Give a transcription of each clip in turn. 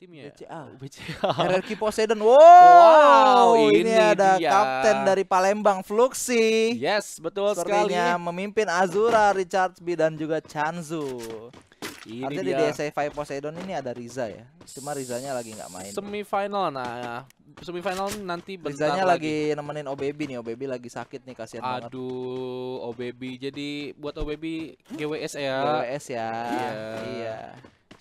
timnya BCA oh, BCA RRQ Poseidon wow, wow ini, ini ada dia. kapten dari Palembang Fluxi yes betul Sepertinya sekali memimpin Azura Richard B dan juga Chanzu ini Artinya dia. di DSA 5 Poseidon ini ada Riza ya. Cuma Rizanya lagi nggak main. Semifinal nah, ya. semifinal nanti bentar Rizanya lagi, lagi nemenin OBB nih. OBB lagi sakit nih kasihan banget. Aduh, OBB. Jadi buat OBB GWS ya. GWS ya. Iya. Yeah. iya.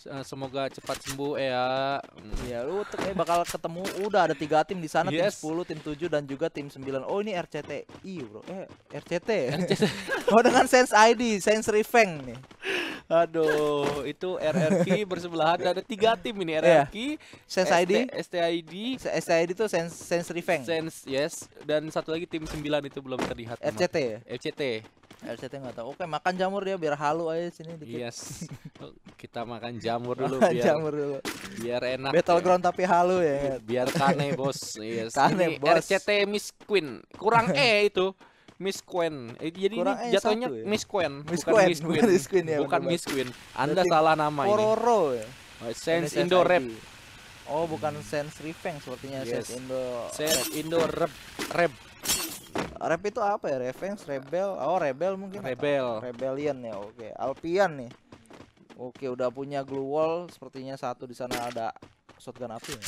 Eh, semoga cepat sembuh eh, ya. Hmm. Iya, lu eh bakal ketemu udah ada tiga tim di sana, yes. tim sepuluh, tim 7 dan juga tim sembilan. Oh, ini RCTI, Bro. Eh, RCT. RCT. oh, dengan Sense ID, Sense Reveng nih. Aduh, itu RRQ bersebelahan ada tiga tim ini iya. RRQ, Sense ST, ID, STID, STID itu Sense Sense Reveng. Sense, yes. Dan satu lagi tim sembilan itu belum terlihat. RCT. RCT. RCT nggak tahu. Oke, makan jamur dia biar halu aja sini dikit. Yes. Iya kita makan jamur dulu makan biar jamur dulu. Biar enak. Battleground ya. tapi halu ya. Iya, biar kane, Bos. Yes. Iya, kane, ini bos. RCT Miss Queen. Kurang E itu. Miss Queen. Eh, jadi Kurang ini e jatuhnya ya? Miss Queen, Miss bukan Queen. Miss Queen. Bukan Miss Queen ya. Bukan Miss Queen. Anda Jadi salah nama Pororo, ini. ya. Oh, Sense Indo Rap. Oh, bukan Sense Revenge sepertinya yes. Sense Indo. Sense Indo Rap. Rap. Rap itu apa ya? Revenge, Rebel. Oh, Rebel mungkin. Rebel. Rebellion ya. Oke. Alpian nih. Oke, udah punya glue wall. Sepertinya satu di sana ada shotgun api. Ya.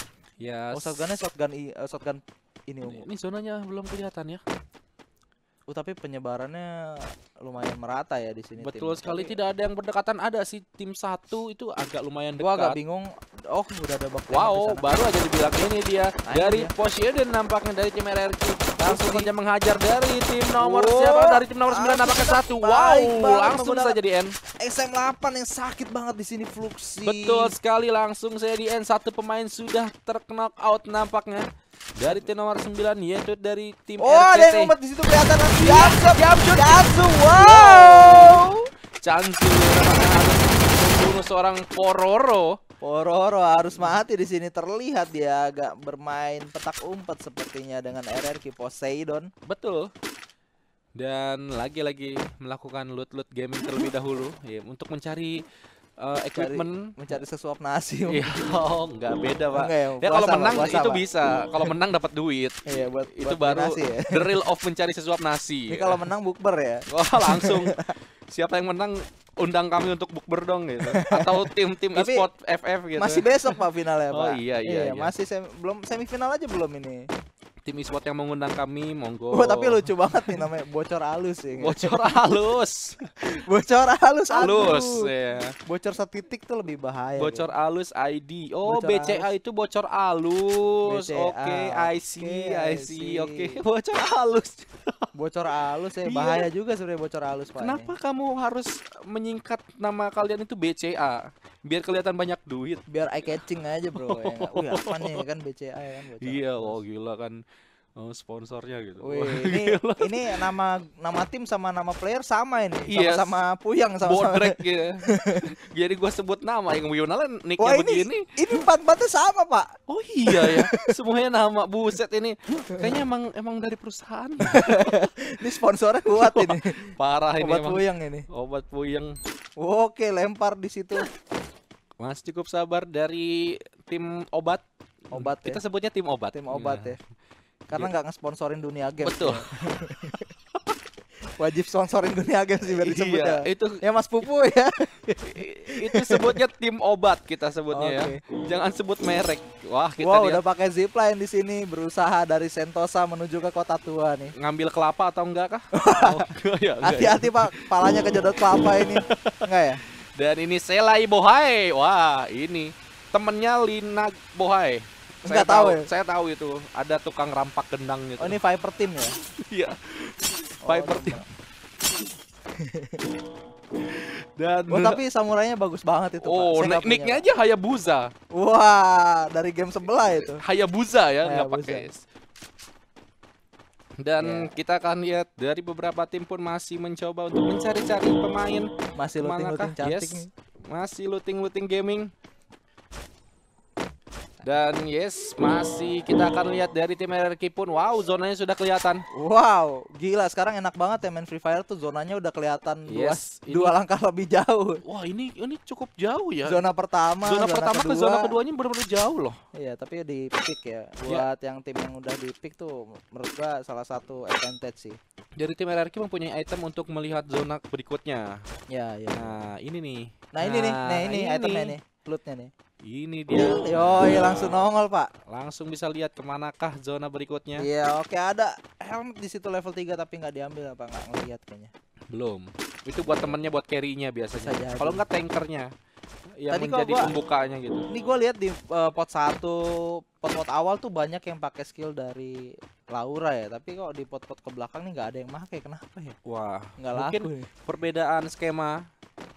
Yes. Oh, shotgunnya shotgun i, uh, shotgun ini ungu. Ini zonanya belum kelihatan ya. Oh, tapi penyebarannya lumayan merata ya di sini. Betul tim. sekali tidak ada yang berdekatan. Ada si tim satu itu agak lumayan dekat. Gua agak bingung. Oh, udah ada bak Wow, baru aja dibilang ini dia nah, dari ya. Poseidon nampaknya dari tim RRQ Langsung saja menghajar dari tim nomor wow. siapa? Dari tim nomor 9 apakah satu? Wow, langsung saja di end. sm 8 yang sakit banget di sini fluksi Betul sekali langsung saya di end satu pemain sudah terknock out nampaknya. Dari tim nomor 9 yaitu dari tim oh, RCT. Oh, ada yang umat di situ kelihatan. Jamsu, Jamsu, Jamsu. Wow. Cantik. Namanya seorang Pororo. Pororo harus mati di sini terlihat dia agak bermain petak umpet sepertinya dengan RRQ Poseidon. Betul. Dan lagi-lagi melakukan loot-loot gaming terlebih dahulu ya untuk mencari uh, equipment mencari, mencari sesuap nasi iya oh nggak beda pak enggak, ya, ya kalau menang puasa, itu pak. bisa kalau menang dapat duit iya, buat, itu buat baru nasi, ya? the real of mencari sesuap nasi ini ya. kalau menang bukber ya Oh, langsung siapa yang menang undang kami untuk bukber dong gitu atau tim-tim e-sport FF gitu masih besok pak finalnya oh, pak oh iya iya, iya, iya. masih sem belum semifinal aja belum ini tim e-sport yang mengundang kami monggo oh, tapi lucu banget nih namanya bocor halus ya bocor halus bocor halus halus ya yeah. bocor satu titik tuh lebih bahaya ya. bocor ya. halus ID oh bocor BCA halus. itu bocor halus oke okay, ic okay, ic see oke okay. bocor halus bocor halus ya iya. bahaya yeah. juga sebenarnya bocor halus Pak ya. kenapa kamu harus menyingkat nama kalian itu BCA biar kelihatan banyak duit biar eye catching aja bro ya apa nih kan BCA ya kan BCA. iya oh gila kan Oh, sponsornya gitu. Wih, ini, gila. ini nama nama tim sama nama player sama ini. Yes. Sama, puyang sama sama. Bodrek ya. Jadi gua sebut nama yang Wionala nicknya Wah, ini, begini. Ini empat-empatnya sama, Pak. Oh iya ya. Semuanya nama. Buset ini. Kayaknya emang emang dari perusahaan. ini sponsornya kuat ini. Parah ini Obat emang. puyang ini. Obat puyang. Oke, lempar di situ. Mas cukup sabar dari tim obat. Obat. Kita ya? sebutnya tim obat. Tim obat ya. ya. Karena nggak ngesponsorin dunia game. Betul. Ya. wajib sponsorin dunia game sih biar iya, ya. Itu ya Mas Pupu ya. itu sebutnya tim obat kita sebutnya okay. ya. Jangan sebut merek. Wah, kita wow, udah pakai zipline di sini berusaha dari Sentosa menuju ke kota tua nih. Ngambil kelapa atau enggak kah? Oh, ya, Hati-hati oh, ya, Pak, palanya kejedot kelapa ini. Enggak ya? Dan ini Selai Bohai. Wah, ini temennya Lina Bohai. Saya Nggak tahu, tahu ya? saya tahu itu. Ada tukang rampak gendang gitu. Oh, ini Viper Team ya? Iya. Oh, Viper oh, Team. Dan oh, tapi samurainya bagus banget itu. Oh, Pak. nicknya aja Hayabusa. Wah, dari game sebelah itu. Hayabusa ya, nggak pakai dan yeah. kita akan lihat dari beberapa tim pun masih mencoba untuk mencari-cari pemain. Masih looting-looting Yes. Masih looting-looting gaming. Dan yes, masih kita akan lihat dari tim RRQ pun. Wow, zonanya sudah kelihatan. Wow, gila. Sekarang enak banget ya main Free Fire tuh zonanya udah kelihatan yes, dua, ini... dua langkah lebih jauh. Wah, ini ini cukup jauh ya. Zona pertama, zona, zona pertama kedua. ke zona keduanya benar-benar jauh loh. Iya, tapi di pick ya. ya. Buat yeah. yang tim yang udah di pick tuh menurut gua salah satu advantage sih. Jadi tim RRQ mempunyai item untuk melihat zona berikutnya. Ya, ya. Nah, ini nih. Nah, nah ini nih. Nah, nah, ini, ini itemnya nih. Lootnya nih. Ini dia. ya. langsung nongol pak. Langsung bisa lihat kemanakah zona berikutnya. Iya yeah, oke okay. ada helmet di situ level 3 tapi nggak diambil apa nggak ngelihat kayaknya. Belum. Itu buat temennya buat carry-nya biasanya. Kalau nggak tankernya yang Tadi menjadi gua, pembukanya gitu. Ini gua lihat di uh, pot satu pot pot awal tuh banyak yang pakai skill dari Laura ya, tapi kok di pot pot ke belakang nih nggak ada yang pakai kenapa ya? Wah, nggak laku. Mungkin ya? perbedaan skema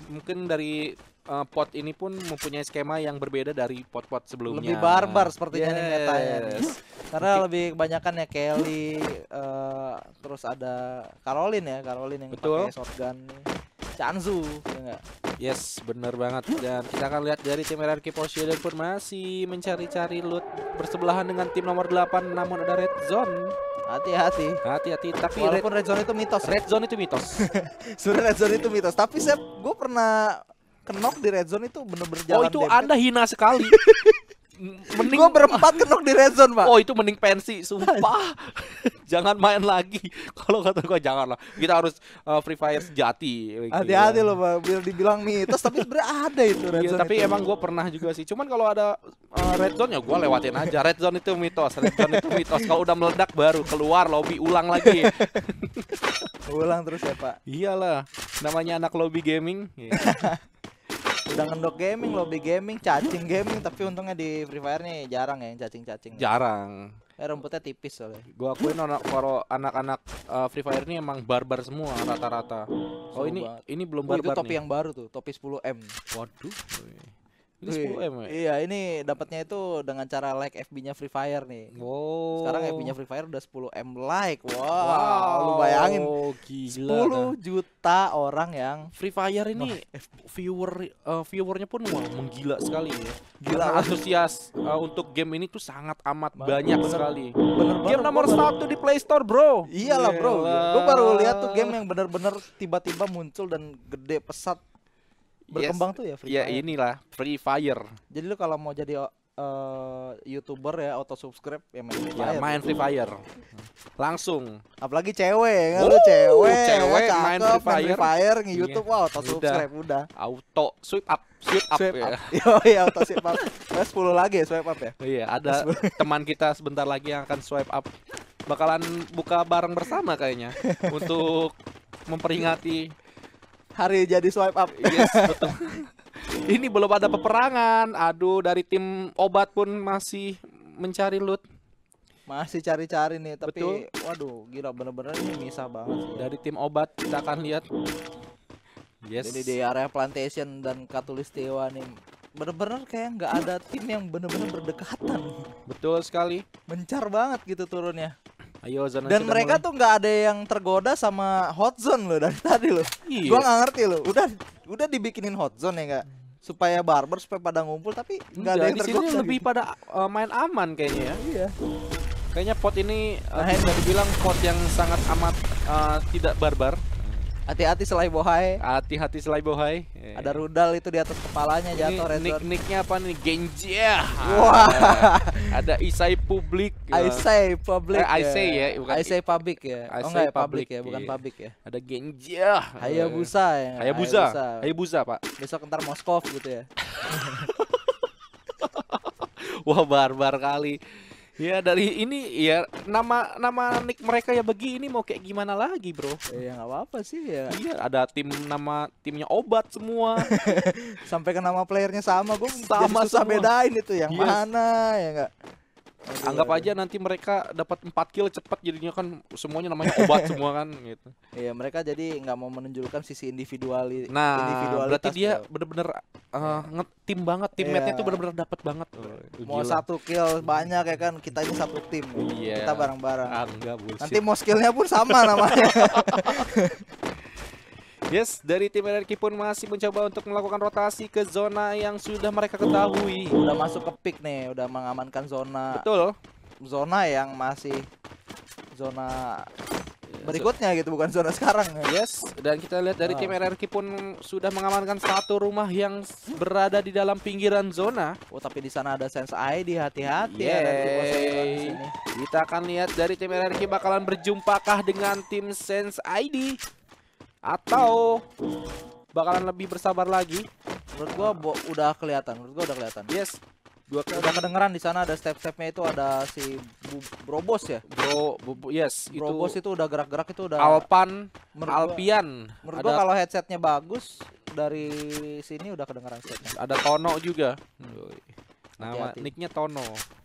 mungkin dari uh, pot ini pun mempunyai skema yang berbeda dari pot-pot sebelumnya. Lebih barbar sepertinya yes. ini meta ya. Karena okay. lebih kebanyakan ya Kelly, uh, terus ada Caroline ya, Caroline yang Betul. pakai shotgun. Canzu, ya Yes, bener banget. Dan kita akan lihat dari tim RRQ Poseidon pun masih mencari-cari loot bersebelahan dengan tim nomor 8 namun ada red zone. Hati-hati. Hati-hati. Tapi walaupun red, zone itu mitos. Red zone itu mitos. Sebenernya red zone itu mitos. Tapi saya gue pernah kenok di red zone itu bener-bener oh, jalan Oh itu dempet. anda hina sekali mending gua berempat kenok di red zone, Pak. Oh, itu mending pensi, sumpah. jangan main lagi. Kalau kata gua jangan lah. Kita harus uh, Free Fire sejati. Gitu. Hati-hati loh, Pak. Biar dibilang mitos tapi sebenarnya ada itu red iya, tapi itu. emang gua pernah juga sih. Cuman kalau ada uh, red zone ya gua lewatin aja. Red zone itu mitos, red zone itu mitos. Kalau udah meledak baru keluar lobby ulang lagi. ulang terus ya, Pak. Iyalah. Namanya anak lobby gaming. Yeah udah ngendok gaming lobby gaming cacing gaming tapi untungnya di free fire nih jarang ya cacing-cacing jarang Eh rumputnya tipis soalnya. Gua akuin anak para anak-anak uh, Free Fire ini emang barbar semua rata-rata. Oh ini ini belum barbar. Oh, itu topi nih. yang baru tuh, topi 10M. Waduh. Ini 10 m ya? Iya, ini dapatnya itu dengan cara like FB-nya Free Fire nih. Wow. Sekarang FB-nya Free Fire udah 10 m like. Wow, wow lu bayangin. Gila. 10 kan? juta orang yang Free Fire ini oh. viewer uh, viewernya pun wah, menggila sekali ya. Gila Karena antusias uh, untuk game ini tuh sangat amat Bang, banyak bener, sekali. Bener, bener, game nomor bener, satu di Play Store, Bro. Iyalah, Bro. Gue baru lihat tuh game yang bener-bener tiba-tiba muncul dan gede pesat berkembang yes, tuh ya free ya fire. inilah free fire jadi lu kalau mau jadi uh, youtuber ya auto subscribe ya main free ya, fire, ya, main free fire. langsung apalagi cewek ya kan lu cewek cewek cakep, main free fire, main free fire nge iya. YouTube yeah. wow, auto subscribe udah auto sweep up sweep up sweep ya up. Yo, ya auto sweep up nah, 10 lagi ya swipe up ya iya ada teman kita sebentar lagi yang akan swipe up bakalan buka bareng bersama kayaknya untuk memperingati hari jadi swipe up. Yes, betul. Ini belum ada peperangan. Aduh, dari tim obat pun masih mencari loot. Masih cari-cari nih, tapi Betul. waduh, gila bener-bener ini misah banget Dari tim obat kita akan lihat. Yes. Jadi di area plantation dan katulistiwa nih bener-bener kayak nggak ada tim yang bener-bener berdekatan. Betul sekali. Mencar banget gitu turunnya. Ayo zona Dan mereka tuh nggak ada yang tergoda sama hot zone loh dari tadi loh. Iya. Gua nggak ngerti loh. Udah udah dibikinin hot zone ya enggak? supaya barber supaya pada ngumpul tapi nggak ada yang tergoda. Di sini lebih gitu. pada uh, main aman kayaknya ya. Iya. Kayaknya pot ini uh, nah, bisa dibilang pot yang sangat amat uh, tidak barbar. Hati-hati selai bohai. Hati-hati selai bohai. Yeah. Ada rudal itu di atas kepalanya jatuh red nick nicknya apa nih? Genji. Ya. Wah. Ada Isai Publik. Isai Publik. Eh, Isai ya. ya, bukan Isai Public ya. oh enggak ya, public, ya, bukan iya. public ya. Ada Genji. Ya. Hayabusa ya. Eh, Hayabusa. Hayabusa, Pak. Besok ntar Moskov gitu ya. Wah, barbar kali ya dari ini ya nama nama nick mereka ya bagi ini mau kayak gimana lagi bro? Ya nggak apa-apa sih ya. Iya ada tim nama timnya obat semua. Sampai ke nama playernya sama gue. Sama sama bedain itu yang yes. Iya. mana ya nggak? Anggap aja nanti mereka dapat 4 kill cepat jadinya kan semuanya namanya obat semua kan gitu. Iya, mereka jadi nggak mau menunjukkan sisi individual nah, individualitas. berarti dia bener-bener uh, eh, ngetim banget, teammate-nya iya. yeah. tuh bener-bener dapat banget. Oh, mau satu kill banyak ya kan, kita ini satu tim. Iya. Kita bareng-bareng. Nanti mau skillnya pun sama namanya. Yes, dari tim RRQ pun masih mencoba untuk melakukan rotasi ke zona yang sudah mereka ketahui. Udah masuk ke pick nih, udah mengamankan zona. Betul. Zona yang masih zona iya, berikutnya gitu bukan zona sekarang ya. Yes, dan kita lihat dari tim ah. RRQ pun sudah mengamankan satu rumah yang berada di dalam pinggiran zona. Oh, tapi di sana ada Sense ID, hati-hati ya Kita akan lihat dari tim RRQ bakalan berjumpakah dengan tim Sense ID atau bakalan lebih bersabar lagi. Menurut gua udah kelihatan, menurut gua udah kelihatan. Yes. Dua kali. Udah kedengeran di sana ada step-stepnya itu ada si Bu, Brobos ya? Bro, bu, bu, yes, Brobos itu, itu udah gerak-gerak itu udah Alpan, menurut Alpian. Gua, menurut ada... gua kalau headsetnya bagus dari sini udah kedengeran stepnya. Ada Tono juga. Hmm. Nama nicknya Tono.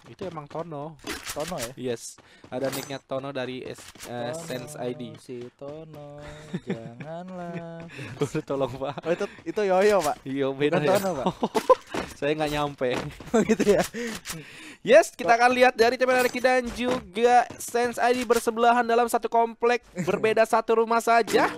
Itu emang Tono. Tono ya? Yes. Ada nicknya Tono dari S, uh, Sense ID. Si Tono, janganlah. Udah tolong pak. Oh, itu itu Yoyo pak. Yo iya, benar ya. Tono pak. Saya nggak nyampe. Oh, gitu ya. Yes, kita akan lihat dari teman-teman Ricky dan juga Sense ID bersebelahan dalam satu komplek berbeda satu rumah saja.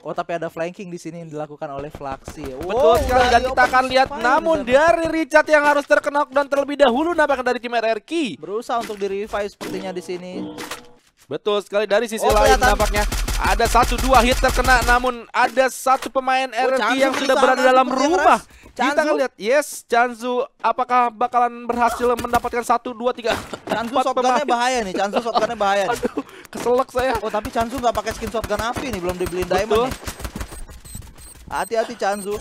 Oh tapi ada flanking di sini yang dilakukan oleh Flaxi. Wow, Betul sekali dan kita akan lihat namun juga. dari Richard yang harus terkena dan terlebih dahulu nampaknya dari tim RRQ. Berusaha untuk di revive sepertinya di sini. Betul sekali dari sisi oh, lain kelihatan. nampaknya ada satu dua hit terkena namun ada satu pemain oh, RNG yang sudah berada dalam rumah. Chanzu. Kita lihat, yes, Chanzu apakah bakalan berhasil mendapatkan satu, dua, tiga, Chanzu shotgunnya bahaya nih, Chanzu shotgunnya bahaya nih. Aduh, keselak saya. Oh, tapi Chanzu nggak pakai skin shotgun api nih, belum dibeliin diamond Hati-hati Chanzu.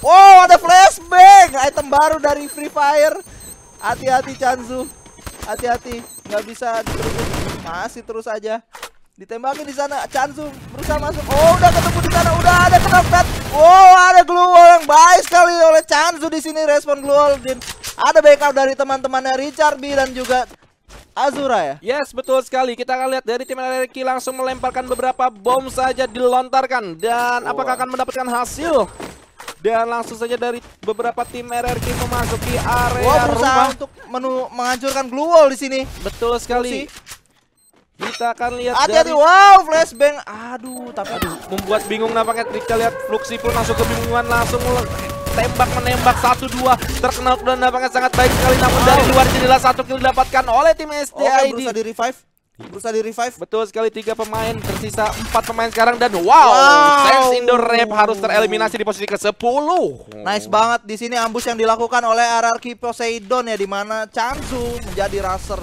Wow, ada flashbang, item baru dari Free Fire. Hati-hati Chanzu. Hati-hati, nggak bisa diterusin. Masih terus aja. Ditembaki di sana. Chansu berusaha masuk. Oh, udah ketemu di sana. Udah ada knockdown. Oh, wow, ada glue yang baik sekali oleh Chansu di sini respon glue dan ada backup dari teman-temannya Richard B dan juga Azura ya? Yes, betul sekali. Kita akan lihat dari tim LRQ langsung melemparkan beberapa bom saja dilontarkan. Dan wow. apakah akan mendapatkan hasil? Dan langsung saja dari beberapa tim RRQ memasuki area wow, rumah. untuk menu menghancurkan glue wall di sini. Betul sekali. Fungsi. Kita akan lihat Hati-hati, dari... wow flashbang Aduh, tapi Aduh, membuat bingung nampaknya Kita lihat fluksi pun masuk kebingungan Langsung mulai tembak menembak satu dua terkenal dan nampaknya sangat baik sekali namun wow. dari luar jendela satu kill didapatkan oleh tim sti Oh, bisa di revive. Berusaha di revive. Betul sekali tiga pemain tersisa empat pemain sekarang dan wow, wow. Sense Indoor Rap harus tereliminasi di posisi ke-10. Nice banget di sini ambush yang dilakukan oleh RRQ Poseidon ya di mana Chansu menjadi raser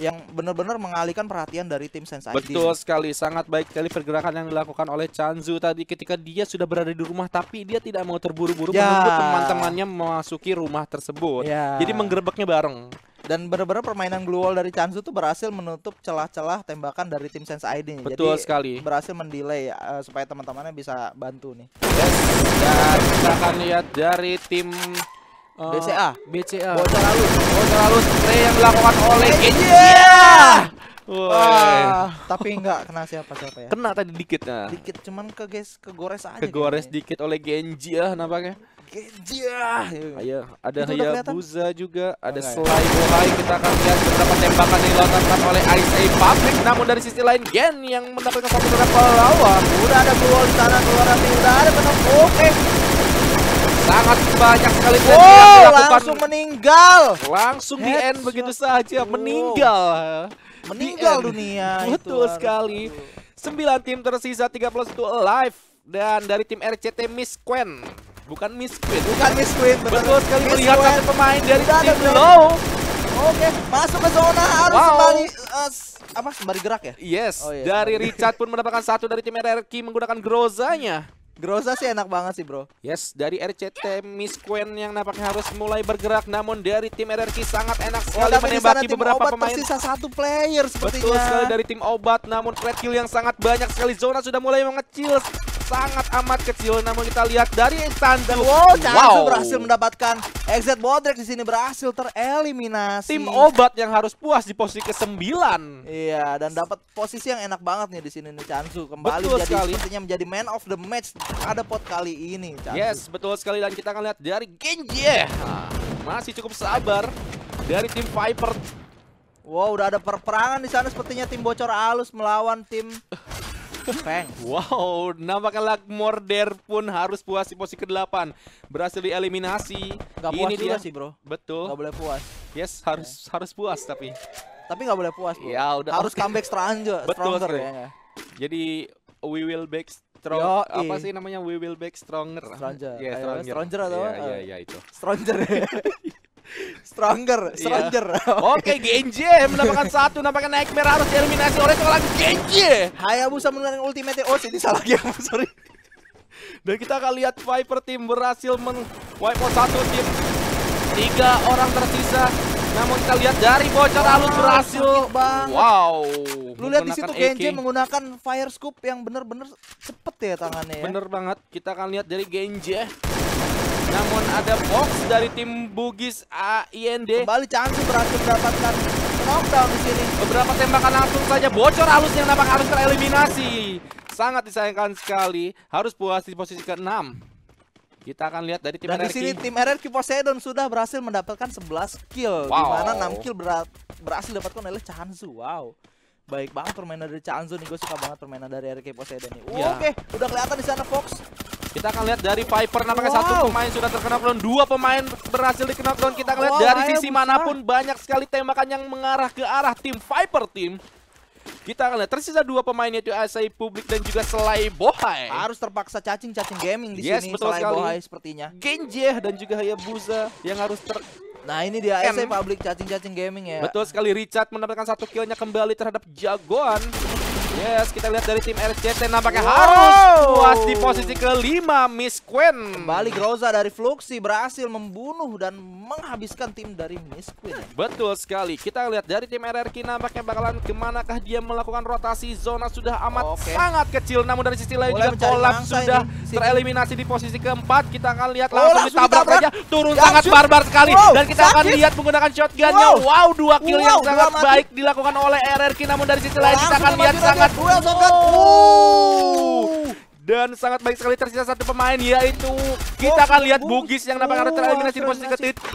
yang benar-benar mengalihkan perhatian dari tim Sense ID. Betul sekali, sangat baik sekali pergerakan yang dilakukan oleh Chanzu tadi ketika dia sudah berada di rumah tapi dia tidak mau terburu-buru ya. menunggu teman-temannya memasuki rumah tersebut. Ya. Jadi menggerebeknya bareng dan benar-benar permainan glue wall dari Zhu tuh berhasil menutup celah-celah tembakan dari tim Sense ID. Betul Jadi, sekali. Berhasil mendelay uh, supaya teman-temannya bisa bantu nih. Dan kita akan lihat dari tim Eh, BCA BCA bocor halus bocor halus spray yang dilakukan oleh Genji eh, iya. yeah! Wah, tapi enggak kena siapa-siapa ya. Kena tadi dikit nah. Dikit cuman ke guys kegores aja. Kegores dikit oleh Genji ah nampaknya. Genji ah Ayo, iya, ada Hayabusa juga, ada okay. Oh, ya? Sly Kita akan lihat beberapa tembakan yang dilontarkan oleh Ice A Public. Namun dari sisi lain Gen yang mendapatkan satu beberapa lawan. Udah ada Blue di sana, keluar nanti udah ada penang. Oke, okay sangat banyak sekali wow, oh, dilakukan. langsung meninggal. Langsung Headshot. di end begitu saja, meninggal. Meninggal dunia Betul itu sekali. sembilan tim tersisa tiga 31 live dan dari tim RCT Miss Quen bukan Miss Queen. Bukan Miss Queen, betul, betul sekali Miss melihat satu pemain dari Tidak tim Low. Oke, masuk ke zona harus wow. kembali uh, apa sembari gerak ya? Yes, oh, iya, dari Richard pun mendapatkan satu dari tim RRQ menggunakan Grozanya. Groza sih enak banget sih bro Yes dari RCT Miss Queen yang nampaknya harus mulai bergerak Namun dari tim RRQ sangat enak sekali oh, menembaki beberapa obat pemain tersisa satu player sepertinya Betul sekali dari tim obat Namun red kill yang sangat banyak sekali Zona sudah mulai mengecil sangat amat kecil. Namun kita lihat dari instan dan wow, wow. berhasil mendapatkan exit Bodrek di sini berhasil tereliminasi. Tim obat yang harus puas di posisi ke-9. Iya, dan dapat posisi yang enak banget nih di sini nih Chansu kembali betul jadi sekali. sepertinya menjadi man of the match ada pot kali ini Chansu. Yes, betul sekali dan kita akan lihat dari Genji. Nah, masih cukup sabar dari tim Viper Wow, udah ada perperangan di sana sepertinya tim bocor halus melawan tim eh, Peng. Wow, nampaknya Morder pun harus puas di posisi ke-8. Berhasil dieliminasi. Gak puas Ini juga dia. sih, Bro. Betul. Gak boleh puas. Yes, harus yeah. harus puas tapi. Tapi gak boleh puas, Bro. Ya, udah. Harus okay. comeback stronger, Betul, ya. Jadi we will back strong Yo, apa eh. sih namanya we will back stronger. Stronger. Yeah, stronger. Stronger atau yeah, Iya, yeah, itu. Stronger. Stronger, iya. Stronger. Yeah. Oke, okay, Genji menambahkan satu, naik Nightmare harus eliminasi oleh seorang Genji. Hayabusa menggunakan ultimate oh ini salah game, sorry. Dan kita akan lihat Viper tim berhasil men wipe out satu tim. Tiga orang tersisa. Namun kita lihat dari bocor wow, alus berhasil. bang. Wow. Lu lihat di situ Genji menggunakan fire scoop yang benar bener cepet ya tangannya ya. Bener banget. Kita akan lihat dari Genji. Namun ada box dari tim Bugis AIND. Kembali Cansu berhasil mendapatkan knockdown di sini. Beberapa tembakan langsung saja bocor yang nampak harus tereliminasi. Sangat disayangkan sekali. Harus puas di posisi ke-6. Kita akan lihat dari tim Dan RRQ. di sini tim RRQ Poseidon sudah berhasil mendapatkan 11 kill. Wow. Di mana 6 kill ber berhasil dapatkan oleh Chanzu. Wow. Baik banget permainan dari Chanzu nih. Gue suka banget permainan dari RRQ Poseidon nih. Iya. Oke, okay. udah kelihatan di sana Fox. Kita akan lihat dari Viper nampaknya wow. satu pemain sudah terkena knockdown, dua pemain berhasil di knockdown. Kita akan lihat wow, dari sisi manapun banyak sekali tembakan yang mengarah ke arah tim Viper tim Kita akan lihat tersisa dua pemain yaitu Asai Publik dan juga Selai Bohai. Harus terpaksa cacing-cacing gaming di yes, sini Selai Bohai sepertinya. Genjeh dan juga Hayabusa yang harus ter Nah ini dia ASA Publik cacing-cacing gaming ya. Betul sekali Richard mendapatkan satu killnya kembali terhadap jagoan. Yes, kita lihat dari tim RCT nampaknya wow. harus puas di posisi kelima Miss Queen. Kembali Groza dari Fluxy berhasil membunuh dan menghabiskan tim dari Miss Queen. Betul sekali. Kita lihat dari tim RRQ nampaknya bakalan kemanakah dia melakukan rotasi zona sudah amat okay. sangat kecil. Namun dari sisi lain Boleh juga sudah ini. tereliminasi di posisi keempat. Kita akan lihat langsung oh, ditabrak saja. Turun ya, sangat barbar sekali. Wow, dan kita sakit. akan lihat menggunakan shotgunnya. Wow, wow dua kill wow, yang sangat baik dilakukan oleh RRQ. Namun dari sisi lain kita akan lihat sangat sangat well sangat dan sangat baik sekali tersisa satu pemain yaitu kita akan lihat Bugis yang nampaknya oh, tereliminasi di posisi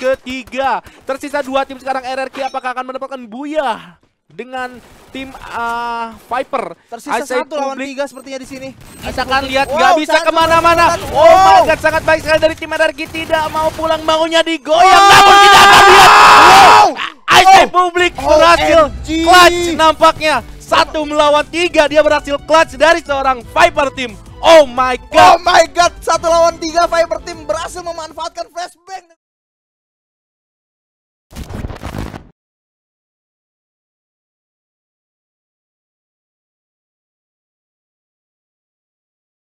ketiga. Tersisa dua tim sekarang RRQ apakah akan mendapatkan Buya dengan tim uh, Viper. Tersisa Isai satu lawan tiga sepertinya di sini. Kita akan lihat nggak wow, bisa kemana-mana. Oh, my god, sangat baik sekali dari tim RRQ tidak mau pulang maunya digoyang, oh. namun tidak akan lihat. Wow. oh. Publik oh, berhasil clutch nampaknya. Satu melawan tiga dia berhasil clutch dari seorang Viper Team. Oh my god. Oh my god, satu lawan tiga Viper Team berhasil memanfaatkan flashbang.